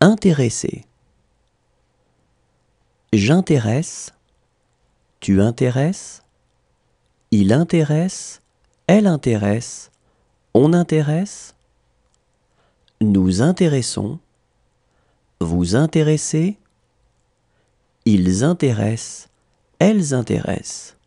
Intéresser. J'intéresse. Tu intéresses. Il intéresse. Elle intéresse. On intéresse. Nous intéressons. Vous intéressez. Ils intéressent. Elles intéressent.